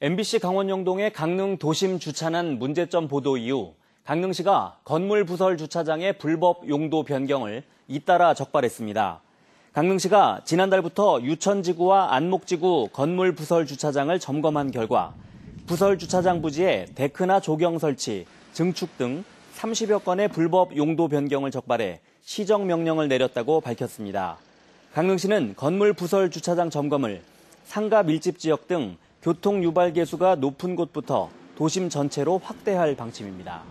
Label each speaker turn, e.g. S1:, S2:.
S1: MBC 강원 영동의 강릉 도심 주차난 문제점 보도 이후 강릉시가 건물 부설 주차장의 불법 용도 변경을 잇따라 적발했습니다. 강릉시가 지난달부터 유천지구와 안목지구 건물 부설 주차장을 점검한 결과 부설 주차장 부지에 데크나 조경 설치, 증축 등 30여 건의 불법 용도 변경을 적발해 시정 명령을 내렸다고 밝혔습니다. 강릉시는 건물 부설 주차장 점검을 상가 밀집 지역 등 교통 유발 개수가 높은 곳부터 도심 전체로 확대할 방침입니다.